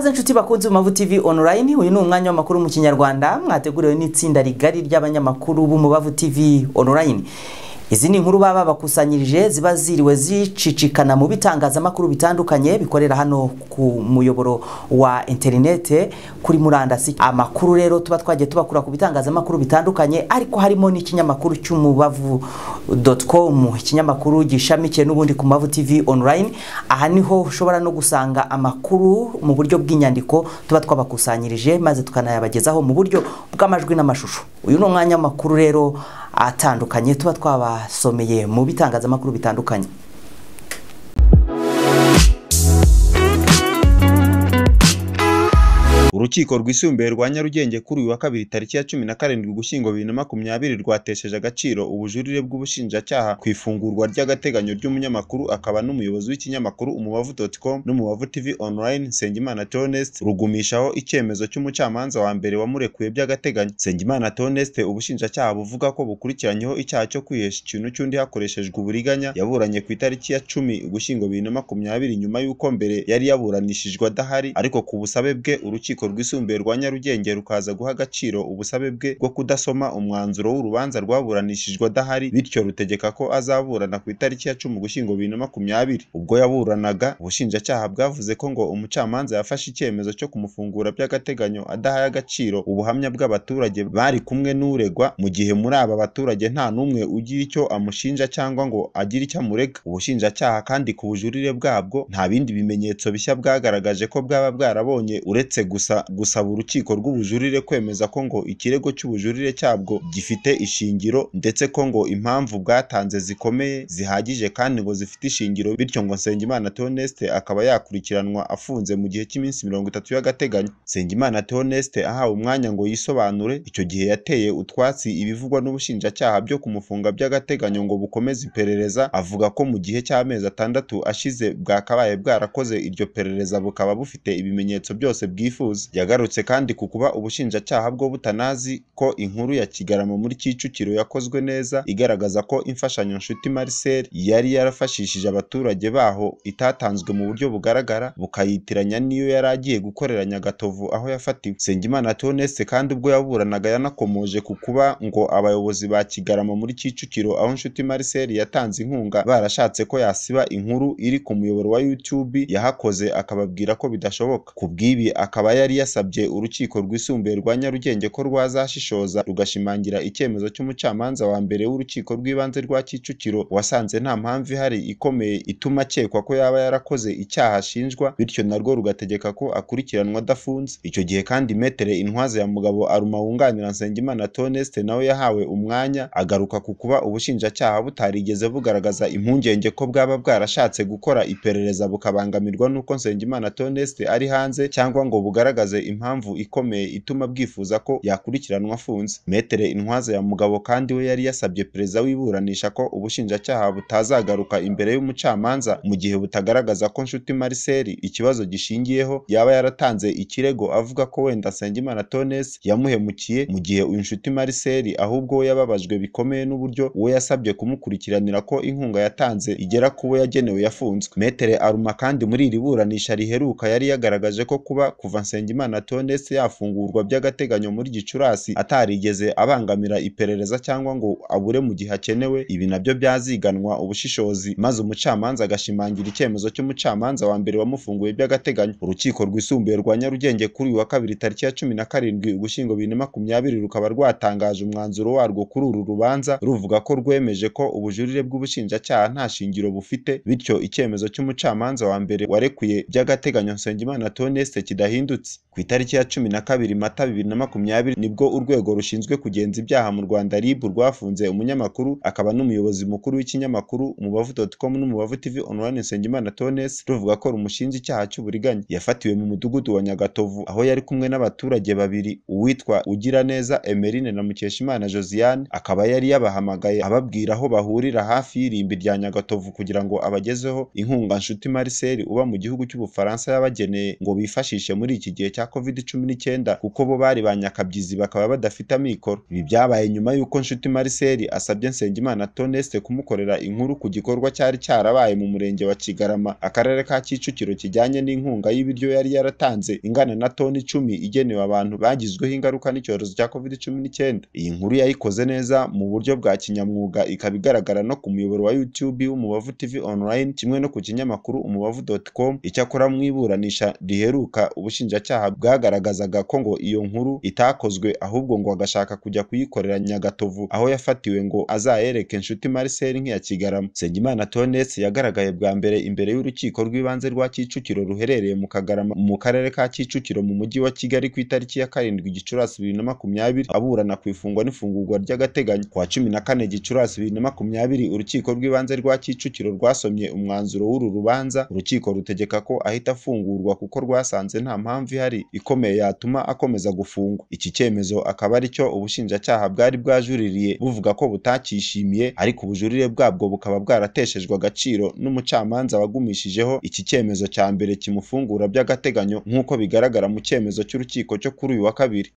Ikaze nshuti bakunze Mavu TV online uyu ni umwanya w'amakuru mu Kinyarwanda mwateguriwe n'itsinda rigari ry'abanyamakuru b'Umubavu TV online izi ni inkuru baba bakusanyirije ziba ziriwe zicicikana mu bitangazamakuru bitandukanye bikorera hano ku muyoboro wa interinete kuri murandasi amakuru rero tuba twagiye tubakura ku bitangazamakuru bitandukanye ariko harimo n'ikinyamakuru cy'umubavu doti ikinyamakuru gishamikiye n'ubundi ku mavu tivi onurayini aha niho ushobora no gusanga amakuru mu buryo bw'inyandiko tuba twabakusanyirije maze tukanayabagezaho mu buryo bw'amajwi n'amashusho uyu ni umwanya w'amakuru rero atandukanye tuba twabasomeye mu bitangazamakuru bitandukanye Urukiko rwisumbuye rwa Nyarugenge kuri uyu wa kabiri tariki ya cumi na karindwi Ugushyingo bibiri na makumyabiri rwatesheje agaciro ubujurire bw'ubushinjacyaha ku ifungurwa ry'agateganyo ry'umunyamakuru akaba n'umuyobozi w'ikinyamakuru Umubavu dotcom n'Umubavu TV online Nsengimana Theoneste rugumishaho icyemezo cy'umucamanza wa mbere wamurekuye by'agateganyo. Nsengimana Theoneste ubushinjacyaha buvuga ko bukurikiranyeho icyaha cyo kwihesha ikintu cy'undi hakoreshejwe uburiganya yaburanye ku itariki ya cumi Ugushyingo bibiri na makumyabiri nyuma y'uko mbere yari yaburanishijwe adahari ariko ku busabe bwe urukiko rwisumbuye rwa Nyarugenge rukaza guha agaciro ubusabe bwe bwo kudasoma umwanzuro w'urubanza rwaburanishijwe adahari bityo rutegeka ko azaburana ku itariki ya 10 Ugushyingo makumyabiri Ubwo yaburanaga, Ubushinjacyaha bwavuze ko ngo umucamanza yafashe icyemezo cyo kumufungura by'agateganyo adahaye agaciro ubuhamya bw'abaturage bari kumwe n'uregwa, mu gihe muri aba baturage nta n'umwe ugira icyo amushinja cyangwa ngo agire icyo amurega. Ubushinjacyaha kandi ku bujurire bwabwo nta bindi bimenyetso bishya bwagaragaje ko bwaba bwarabonye uretse gusa gusaba urukiko rw'ubujurire kwemeza ko ngo ikirego cy'ubujurire cyabwo gifite ishingiro ndetse ko ngo impamvu bwatanze zikomeye zihagije kandi ngo zifite ishingiro bityo ngo Nsengimana Theoneste akaba yakurikiranwa afunze mu gihe cy'iminsi mirongo itatu y'agateganyo Nsengimana Theoneste ahawe umwanya ngo yisobanure icyo gihe yateye utwatsi ibivugwa n'ubushinjacyaha byo kumufunga by'agateganyo ngo bukomeze iperereza avuga ko mu gihe cy'amezi atandatu ashize bwakabaye bwarakoze iryo perereza bukaba bufite ibimenyetso byose bwifuza yagarutse kandi ku kuba Ubushinjacyaha bwo butanazi ko inkuru ya Kigarama muri Kicukiro yakozwe neza igaragaza ko Imfashanyanshuti Marcel yari yarafashishije abaturage baho itatanzwe mu buryo bugaragara bukayitiranya n'iyo yari agiye gukorera Nyagatovu aho yafatiwe. Nsengimana Theoneste kandi ubwo yaburanaga yanakomoje ku kuba ngo abayobozi ba Kigarama muri Kicukiro aho Nshuti Marcel yatanze inkunga barashatse ko yasiba inkuru iri ku muyoboro wa YouTube yahakoze akababwira ko bidashoboka. Ku bw'ibi akaba yari yasabye Urukiko Rwisumbuye rwa Nyarugenge ko rwazashishoza rugashimangira icyemezo cy'umucamanza wa mbere w'Urukiko rw'ibanze rwa Kicukiro wasanze nta mpamvu ihari ikomeye ituma akekwa ko yaba yarakoze icyaha ashinjwa bityo narwo rugategeka ko akurikiranwa adafunze. Icyo gihe kandi metere Intwaza ya Mugabo Aruma wunganira Nsengimana Theoneste nawe yahawe umwanya agaruka ku kuba ubushinjacyaha butarigeze bugaragaza impungenge ko bwaba bwarashatse gukora iperereza bukabangamirwa n'uko Nsengimana Theoneste ari hanze cyangwa ngo bugaragaze bimaze impamvu ikomeye ituma bwifuza ko yakurikiranwa afunze. Me Intwaza ya Mugabo kandi we yari yasabye perezida w'iburanisha ko ubushinjacyaha butazagaruka imbere y'umucamanza mu gihe butagaragaza ko Nshuti Marcel ikibazo gishingiyeho yaba yaratanze ikirego avuga ko wenda Nsengimana Theoneste yamuhemukiye mu gihe uyu Nshuti Marcel ahubwo yababajwe bikomeye n'uburyo uwo yasabye kumukurikiranira ko inkunga yatanze igera ku wo yagenewe yafunzwe. Me Aruma kandi muri iri buranisha riheruka yari yagaragaje ko kuba kuva Nsengimana Harerimana Theoneste yafungurwa by'agateganyo muri Gicurasi atarigeze abangamira iperereza cyangwa ngo abure mu gihe akenewe, ibi nabyo byaziganwa ubushishozi maze umucamanza agashimangira icyemezo cy'umucamanza wa mbere wamufunguye by'agateganyo. Urukiko rwisumbuye rwa Nyarugenge kuri uyu wa kabiri tariki ya cumi na karindwi Ugushyingo bibiri na makumyabiri rukaba rwatangaje umwanzuro warwo kuri uru rubanza, ruvuga ko rwemeje ko ubujurire bw'ubushinjacyaha nta shingiro bufite, bityo icyemezo cy'umucamanza wa mbere warekuye by'agateganyo Nsengimana Theoneste kidahindutse. Ku itariki ya cumi na kabiri Mata bibiri na makumyabiri nibwo Urwego rushinzwe kugenza ibyaha mu Rwanda RIB rwafunze umunyamakuru akaba n'umuyobozi mukuru w'ikinyamakuru Umubavu.com n'Umubavu TV Hon Nsengimana Theoneste ruvuga ko rumushinja icyaha cy'uburiganya. Yafatiwe mu mudugudu wa Nyagatovu aho yari kumwe n'abaturage babiri uwitwa Ugiraneza Emeline na Mukeshimana Josiane akaba yari yabahamagaye ababwira aho bahurira hafi y'irimbi rya Nyagatovu kugira ngo abagezeho inkunga Nshuti Marcel uba mu gihugu cy'Ubufaransa yabageneye ngo bifashishe muri iki gihe cya cya covid cumi n'icyenda kuko bo bari ba nyakabyizi bakaba badafite amikoro ibi byabaye nyuma y'uko Nshuti Marcel asabye Nsengimana Toneste kumukorera inkuru ku gikorwa cyari cyarabaye mu murenge wa Kigarama akarere ka Kicukiro kijyanye n'inkunga y'ibiryo yari yaratanze ingana na toni icumi igenewe abantu bagizweho ingaruka n'icyorezo cya covid cumi n'icyenda iyi nkuru yayikoze neza mu buryo bwa kinyamwuga ikaba igaragara no ku muyoboro wa YouTube w'Umubavu TV online kimwe no ku kinyamakuru umubavu.com icyakora mu iburanisha riheruka ubushinjacyaha bwagaragazaga ko ngo iyo nkuru itakozwe ahubwo ngo agashaka kujya kuyikorera Nyagatovu aho yafatiwe ngo azayereke inshuti Marcel nk'iya Kigarama Nsengimana yagaragaye bwa mbere imbere y'urukiko rw'ibanze rwa Kicukiro ruherereye mu Kagarama mu karere ka Kicukiro mu mujyi wa Kigali ku itariki ya karindwi Gicurasi bibiri na makumyabiri aburana ku ifungwa n'ifungurwa ry'agateganyo kuwa cumi na kane Gicurasi bibiri na makumyabiri urukiko rw'ibanze rwa Kicukiro rwasomye umwanzuro w'uru rubanza urukiko rutegeka ko ahita afungurwa kuko rwasanze nta mpamvu ihari ikomeye yatuma akomeza gufungwa iki cyemezo akaba ari cyo ubushinjacyaha bwari bwajuririye buvuga ko butakishimiye ariko ubujurire bwabwo bukaba bwarateshejwe agaciro n'umucamanza wagumishijeho iki cyemezo cya mbere kimufungura by'agateganyo nk'uko bigaragara mu cyemezo cy'urukiko cyo kuri uyu wa kabiri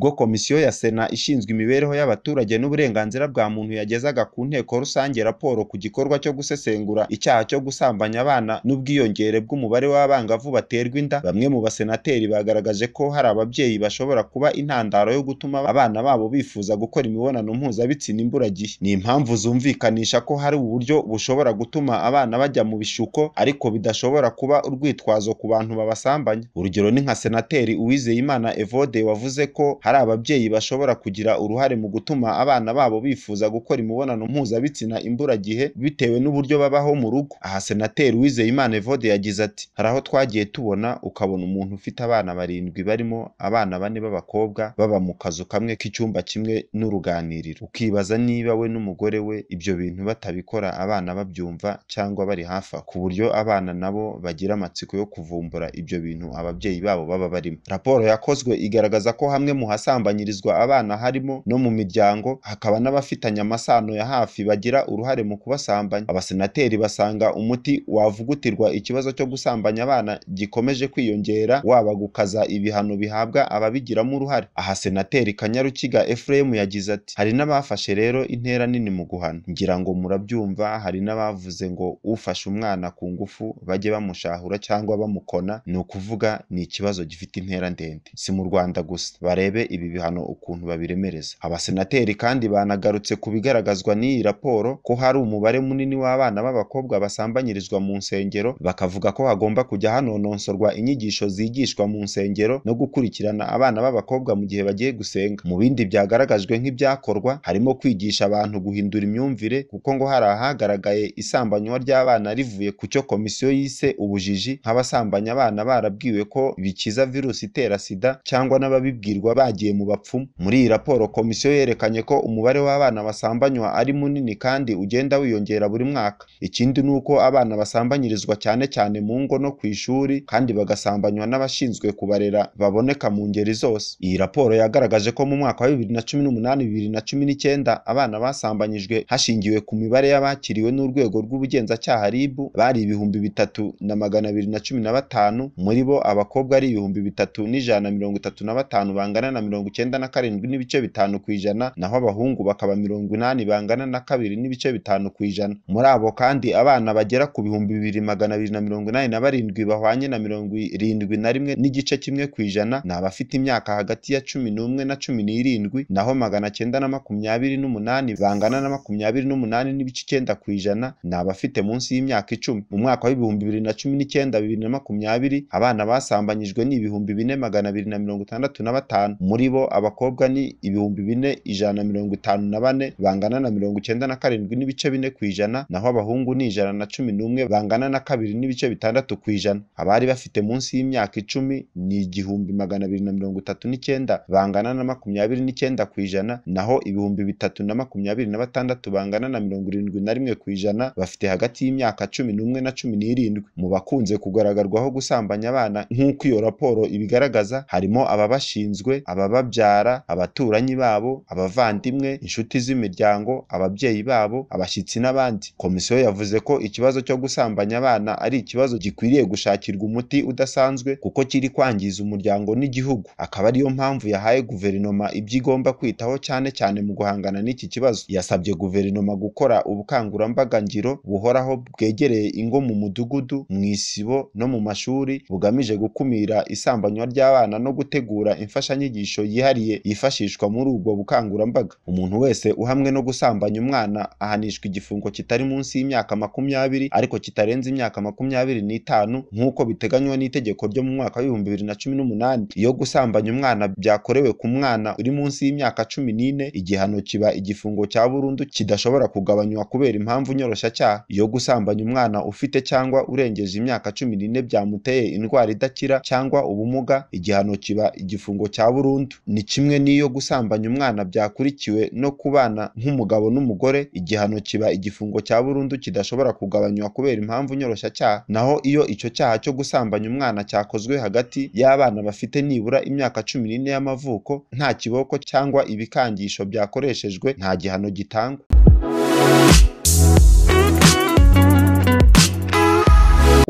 ubwo Komisiyo ya Sena ishinzwe imibereho y'abaturage n'uburenganzira bwa muntu yagezaga ku Nteko Rusange raporo ku gikorwa cyo gusesengura icyaha cyo gusambanya abana n'ubwiyongere bw'umubare w'abangavu baterwa inda, bamwe mu basenateri bagaragaje ko hari ababyeyi bashobora kuba intandaro yo gutuma abana babo bifuza gukora imibonano mpuzabitsina imburagihe. Ni impamvu zumvikanisha ko hari uburyo bushobora gutuma abana bajya mu bishuko ariko bidashobora kuba urwitwazo ku bantu babasambanya. Urugero ni nka Senateri Uwizeyimana Evode wavuze ko hari ari ababyeyi bashobora kugira uruhare mu gutuma abana babo bifuza gukora imibonano mpuzabitsina imburagihe bitewe n'uburyo babaho mu rugo. Aha Senateri wizeyimana Evode yagize ati “Hari aho twagiye tubona ukabona umuntu ufite abana barindwi barimo abana bane b'abakobwa baba mu kazu kamwe k'icyumba kimwe n'uruganiriro, ukibaza niba we n'umugore we ibyo bintu batabikora abana babyumva cyangwa bari hafi ku buryo abana nabo bagira amatsiko yo kuvumbura ibyo bintu ababyeyi babo baba barimo.” Raporo yakozwe igaragaza ko hamwe mu hasigaye ahasambanyirizwa abana harimo no mu miryango hakaba n'abafitanye amasano ya hafi bagira uruhare mu kubasambanya abasenateri basanga umuti wavugutirwa ikibazo cyo gusambanya abana gikomeje kwiyongera waba gukaza ibihano bihabwa ababigiramo uruhare aha senateri kanyarukiga Ephraim yagize ati hari n'abafashe rero intera nini mu guhana ngira ngo murabyumva hari n'abavuze ngo ufashe umwana ku ngufu bajye bamushahura cyangwa bamukona ni ukuvuga ni ikibazo gifite intera ndende si mu Rwanda gusa barebe ibi bihano ukuntu babiremereza abasenateri kandi banagarutse ku bigaragazwa n'iyi raporo ko hari umubare munini w'abana b'abakobwa basambanyirizwa mu nsengero bakavuga ko hagomba kujya hanononsorwa inyigisho zigishwa mu nsengero no gukurikirana abana b'abakobwa mu gihe bagiye gusenga mu bindi byagaragajwe nk'ibyakorwa harimo kwigisha abantu guhindura imyumvire kuko ngo hari ahagaragaye isambanywa ry'abana rivuye ku cyo komisiyo yise ubujiji nk'abasambanya abana barabwiwe ko bikiza virusi itera sida cyangwa n'ababibwirwa bagiye bagiye mu bapfumu. Muri iyi raporo, komisiyo yerekanye ko umubare w'abana basambanywa ari munini kandi ugenda wiyongera buri mwaka. Ikindi ni uko abana basambanyirizwa cyane cyane mu ngo no ku ishuri kandi bagasambanywa n'abashinzwe kubarera baboneka mu ngeri zose. Iyi raporo yagaragaje ko mu mwaka wa bibiri na na cumi numunani cumi 2019 abana basambanyijwe hashingiwe ku mibare y'abakiriwe n'urwego rw'ubugenzacyaha RIB bari ibihumbi bitatu na magana abiri na cumi na batanu, muri bo abakobwa ari ibihumbi bitatu n'ijana na mirongo itatu na batanu bangana na mirongo icyenda na karindwi n'ibice bitanu ku ijana naho abahungu bakaba mirongo inani bangana na kabiri n'ibice bitanu ku ijana muri abo kandi abana bagera ku bihumbi bibiri magana abiri na mirongo inani na barindwi bahwanye na mirongo irindwi na rimwe n'igice kimwe ku ijana ni abafite imyaka hagati ya cumi n'umwe na cumi n'irindwi naho magana cyenda na makumyabiri n'umunani bangana na makumyabiri n'umunani n'ibice icyenda ku ijana ni abafite munsi y'imyaka icumi mu mwaka w'ibihumbi bibiri na cumi n'icyenda bibiri na makumyabiri abana basambanyijwe ni ibihumbi bine magana abiri na mirongo itandatu na batanu muri bo abakobwa ni ibihumbi bine ijana na mirongo itanu na bane bangana na mirongo icyenda na karindwi n'ibice bine ku ijana naho abahungu ni ijana na cumi n'umwe bangana na kabiri n'ibice bitandatu ku ijana abari bafite munsi y'imyaka icumi ni igihumbi magana abiri na mirongo itatu n'icyenda bangana na makumyabiri n'icyenda ku ijana naho ibihumbi bitatu na makumyabiri na batandatu bangana na mirongo irindwi na rimwe ku ijana bafite hagati y'imyaka cumi n'umwe na cumi n'irindwi mu bakunze kugaragarwaho gusambanya abana nk'uko iyo raporo ibigaragaza harimo ababashinzwe aba abababyara, abaturanyi babo, abavandimwe, inshuti z'imiryango, ababyeyi babo, abashyitsi n'abandi. Komisiyo yavuze ko ikibazo cyo gusambanya abana ari ikibazo gikwiriye gushakirwa umuti udasanzwe kuko kiri kwangiza umuryango n'igihugu, akaba ariyo mpamvu yahaye guverinoma ibyo igomba kwitaho cyane cyane mu guhangana n'iki kibazo. Yasabye guverinoma gukora ubukangurambaga ngiro buhoraho bwegereye ingo mu mudugudu, mu isibo no mu mashuri, bugamije gukumira isambanywa ry'abana no gutegura imfashanyigisho imfashanyigisho yihariye yifashishwa muri ubwo bukangurambaga. Umuntu wese uhamwe no gusambanya umwana ahanishwa igifungo kitari munsi y'imyaka makumyabiri ariko kitarenze imyaka makumyabiri n'itanu nk'uko biteganywa n'itegeko ryo mu mwaka w'ibihumbi bibiri na cumi n'umunani. Iyo gusambanya umwana byakorewe ku mwana uri munsi y'imyaka cumi n'ine, igihano kiba igifungo cya burundu kidashobora kugabanywa kubera impamvu nyoroshyacyaha. Iyo gusambanya umwana ufite cyangwa urengeje imyaka cumi n'ine byamuteye indwara idakira cyangwa ubumuga, igihano kiba igifungo cya burundu burundu ni kimwe n'iyo gusambanya umwana byakurikiwe no kubana nk'umugabo n'umugore igihano kiba igifungo cya burundu kidashobora kugabanywa kubera impamvu nyoroshya nyoroshyacyaha naho iyo icyo cyaha cyo gusambanya umwana cyakozwe hagati y'abana bafite nibura imyaka cumi n'ine y'amavuko nta kiboko cyangwa ibikangisho byakoreshejwe nta gihano gitangwa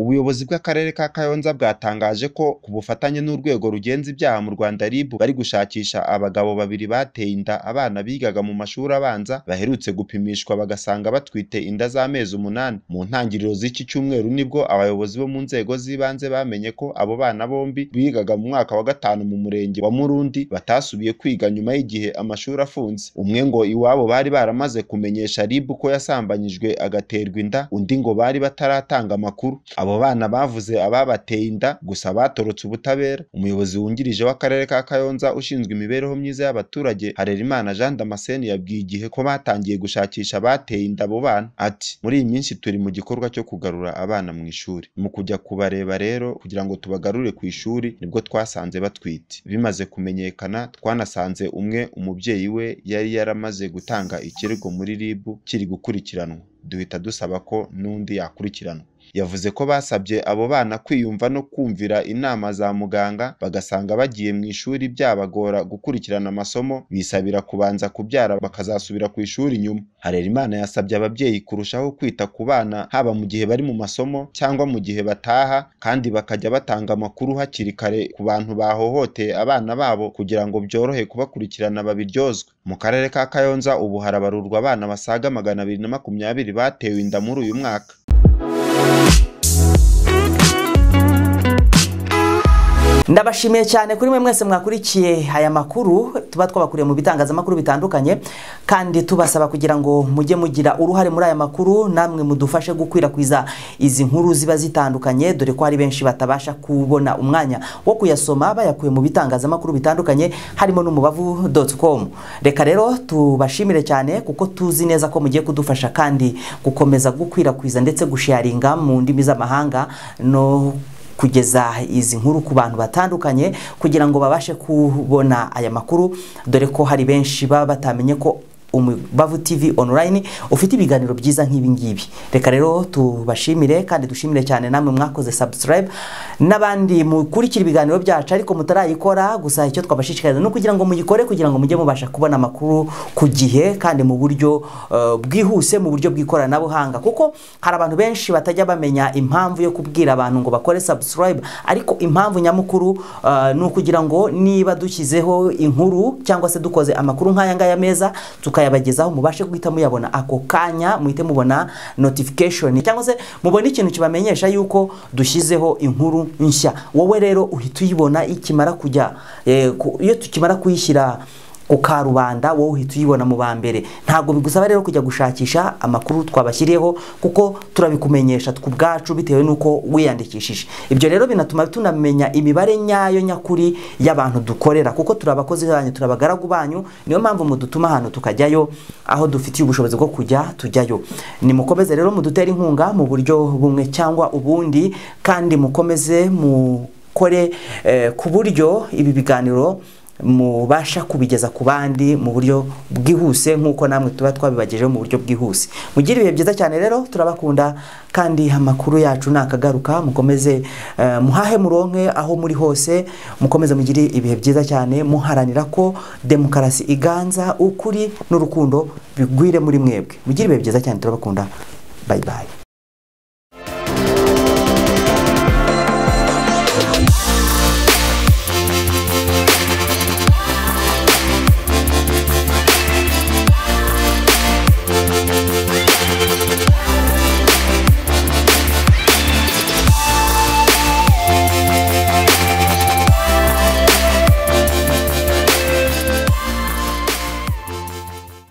Ubuyobozi bw'Akarere ka Kayonza bwatangaje ko ku bufatanye n'urwego rugenza ibyaha mu Rwanda RIB bari gushakisha abagabo babiri bateye inda abana bigaga mu mashuri abanza baherutse gupimishwa bagasanga batwite inda z'amezi umunani. Mu ntangiriro z'iki cyumweru nibwo abayobozi bo mu nzego z'ibanze bamenye ko abo bana bombi bigaga mu mwaka wa gatanu mu murenge wa Murundi batasubiye kwiga nyuma y'igihe amashuri afunze. Umwe ngo iwabo bari baramaze kumenyesha RIB ko yasambanyijwe agaterwa inda, undi ngo bari bataratanga amakuru. Abo Abo bana bavuze ababateye inda gusa batorotse ubutabera. Umuyobozi wungirije w'Akarere ka Kayonza ushinzwe imibereho myiza y'abaturage Harerimana Jean Damascene yabwiye Igihe ko batangiye gushakisha abateye inda abo bana. Ati “Muri iyi minsi turi mu gikorwa cyo kugarura abana mu ishuri. Mu kujya kubareba rero kugira ngo tubagarure ku ishuri nibwo twasanze batwite. Bimaze kumenyekana twanasanze umwe umubyeyi we yari yaramaze gutanga ikirego muri RIB kiri gukurikiranwa. Duhita dusaba ko n'undi yakurikiranwa. yavuze ko basabye abo bana kwiyumva no kumvira inama za muganga bagasanga bagiye mu ishuri byabagora gukurikirana amasomo bisabira kubanza kubyara bakazasubira ku ishuri nyuma Harerimana yasabye ababyeyi kurushaho kwita ku bana haba mu gihe bari mu masomo cyangwa mu gihe bataha kandi bakajya batanga amakuru hakiri kare ku bantu bahohoteye abana babo kugira ngo byorohe kubakurikirana babiryozwe mu karere ka Kayonza ubu harabarurwa abana basaga magana abiri na makumyabiri batewe inda muri uyu mwaka Bye. ndabashimiye cyane kuri mwe mwese mwakurikiye aya makuru tuba twabakuriye mu bitangazamakuru bitandukanye kandi tubasaba kugira ngo mujye mugira uruhare muri aya makuru namwe mudufashe gukwirakwiza izi nkuru ziba zitandukanye dore ko hari benshi batabasha kubona umwanya wo kuyasoma bayakuye mu bitangazamakuru bitandukanye harimo n'umubavu doti komu reka rero tubashimire cyane kuko tuzi neza ko mugiye kudufasha kandi gukomeza gukwirakwiza ndetse gusharinga mu ndimi z'amahanga no kugeza izi nkuru ku bantu batandukanye kugira ngo babashe kubona aya makuru dore ko hari benshi baba batamenye ko umubavu tv online ufite ibiganiro byiza nk'ibi ngibi reka rero tubashimire kandi dushimire cyane namwe mwakoze subscribe n'abandi mukurikira ibiganiro byacu ariko mutarayikora gusa icyo twabashishikariza ni ukugira ngo muyikore kugira ngo mujye mubasha kubona amakuru ku gihe kandi mu buryo uh, bwihuse mu buryo bw'ikoranabuhanga kuko hari abantu benshi batajya bamenya impamvu yo kubwira abantu ngo bakore subscribe ariko impamvu nyamukuru uh, ni ukugira ngo niba dushyizeho inkuru cyangwa se dukoze amakuru nk'aya ngaya meza tukaba tukayabagezaho mubashe guhita muyabona ako kanya muhite mubona notification cyangwa se mubona ikintu kibamenyesha yuko dushyizeho inkuru nshya wowe rero uhita uyibona ikimara kujya eh, iyo tukimara kuyishyira ku karubanda wowe uhita uyibona mu ba mbere ntabwo bigusaba rero kujya gushakisha amakuru twabashyiriyeho kuko turabikumenyesha bwacu bitewe n'uko wiyandikishije ibyo rero binatuma tunamenya imibare nyayo nyakuri y'abantu dukorera kuko turi abakozi banyu turi abagaragu banyu niyo mpamvu mudutuma ahantu tukajyayo aho dufitiye ubushobozi bwo kujya tujyayo nimukomeze rero mudutere inkunga mu buryo bumwe cyangwa ubundi kandi mukomeze mukore eh, ku buryo ibi biganiro mubasha kubigeza ku bandi mu buryo bwihuse nk'uko namwe tuba twabibagejeho mu buryo bwihuse mugire ibihe byiza cyane rero turabakunda kandi amakuru yacu nakagaruka mukomeze eh, muhahe muronke aho muri hose mukomeze mugire ibihe byiza cyane muharanira ko demokarasi iganza ukuri n'urukundo bigwire muri mwebwe mugire ibihe byiza cyane turabakunda bayi